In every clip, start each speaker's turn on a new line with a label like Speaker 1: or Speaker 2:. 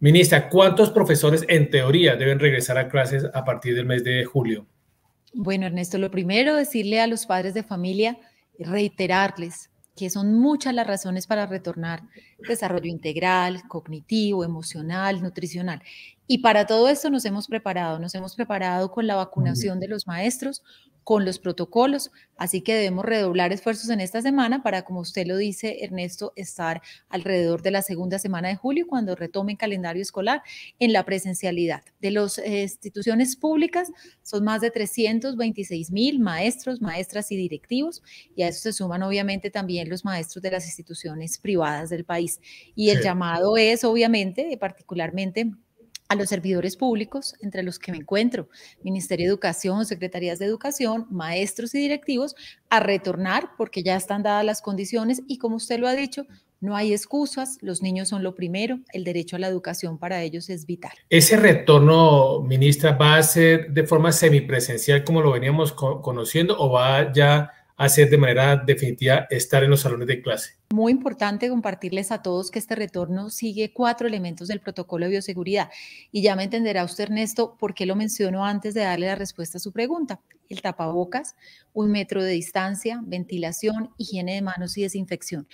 Speaker 1: Ministra, ¿cuántos profesores en teoría deben regresar a clases a partir del mes de julio?
Speaker 2: Bueno, Ernesto, lo primero, decirle a los padres de familia, reiterarles que son muchas las razones para retornar, desarrollo integral, cognitivo, emocional, nutricional. Y para todo esto nos hemos preparado, nos hemos preparado con la vacunación de los maestros, con los protocolos. Así que debemos redoblar esfuerzos en esta semana para, como usted lo dice, Ernesto, estar alrededor de la segunda semana de julio cuando retomen calendario escolar en la presencialidad. De las eh, instituciones públicas son más de 326 mil maestros, maestras y directivos y a eso se suman obviamente también los maestros de las instituciones privadas del país. Y el llamado es obviamente, particularmente, a los servidores públicos, entre los que me encuentro, Ministerio de Educación, Secretarías de Educación, maestros y directivos, a retornar porque ya están dadas las condiciones y como usted lo ha dicho, no hay excusas, los niños son lo primero, el derecho a la educación para ellos es vital.
Speaker 1: Ese retorno, ministra, ¿va a ser de forma semipresencial como lo veníamos conociendo o va ya hacer de manera definitiva estar en los salones de clase.
Speaker 2: Muy importante compartirles a todos que este retorno sigue cuatro elementos del protocolo de bioseguridad. Y ya me entenderá usted, Ernesto, por qué lo menciono antes de darle la respuesta a su pregunta. El tapabocas, un metro de distancia, ventilación, higiene de manos y desinfección.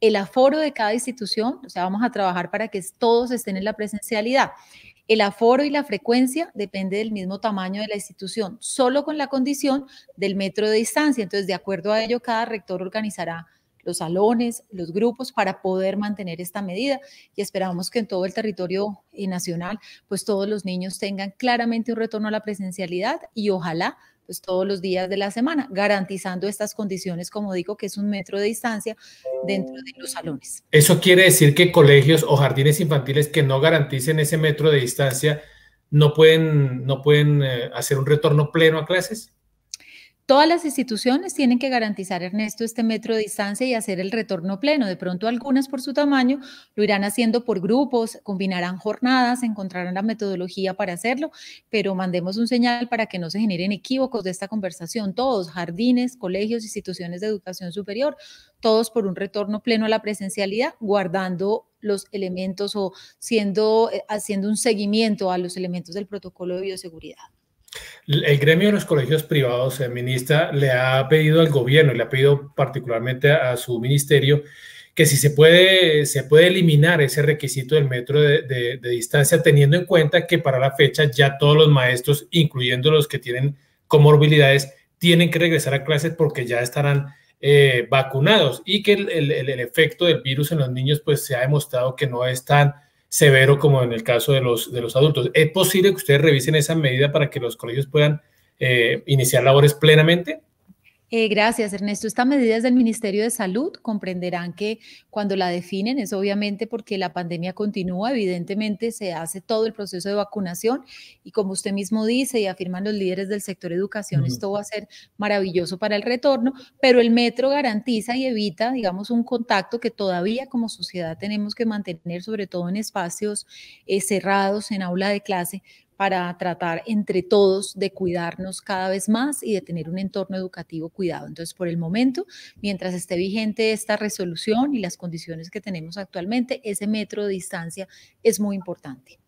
Speaker 2: El aforo de cada institución, o sea, vamos a trabajar para que todos estén en la presencialidad. El aforo y la frecuencia depende del mismo tamaño de la institución, solo con la condición del metro de distancia. Entonces, de acuerdo a ello, cada rector organizará los salones, los grupos para poder mantener esta medida y esperamos que en todo el territorio eh, nacional pues todos los niños tengan claramente un retorno a la presencialidad y ojalá pues, todos los días de la semana, garantizando estas condiciones, como digo, que es un metro de distancia dentro de los salones.
Speaker 1: Eso quiere decir que colegios o jardines infantiles que no garanticen ese metro de distancia no pueden, no pueden eh, hacer un retorno pleno a clases.
Speaker 2: Todas las instituciones tienen que garantizar, Ernesto, este metro de distancia y hacer el retorno pleno. De pronto algunas por su tamaño lo irán haciendo por grupos, combinarán jornadas, encontrarán la metodología para hacerlo, pero mandemos un señal para que no se generen equívocos de esta conversación. Todos, jardines, colegios, instituciones de educación superior, todos por un retorno pleno a la presencialidad, guardando los elementos o siendo, eh, haciendo un seguimiento a los elementos del protocolo de bioseguridad.
Speaker 1: El gremio de los colegios privados, ministra, le ha pedido al gobierno y le ha pedido particularmente a, su ministerio que si se puede, se puede eliminar ese requisito del metro de, distancia, teniendo en cuenta que para la fecha ya todos los maestros, incluyendo los que tienen comorbilidades, tienen que regresar a clases porque ya estarán eh, vacunados y que el, el, efecto del virus en los niños pues se ha demostrado que no es tan severo como en el caso de los, de los adultos. ¿Es posible que ustedes revisen esa medida para que los colegios puedan eh, iniciar labores plenamente?
Speaker 2: Eh, gracias, Ernesto. Estas medidas del Ministerio de Salud comprenderán que cuando la definen es obviamente porque la pandemia continúa, evidentemente se hace todo el proceso de vacunación y como usted mismo dice y afirman los líderes del sector educación, esto va a ser maravilloso para el retorno, pero el metro garantiza y evita, digamos, un contacto que todavía como sociedad tenemos que mantener, sobre todo en espacios eh, cerrados, en aula de clase, para tratar entre todos de cuidarnos cada vez más y de tener un entorno educativo cuidado. Entonces, por el momento, mientras esté vigente esta resolución y las condiciones que tenemos actualmente, ese metro de distancia es muy importante.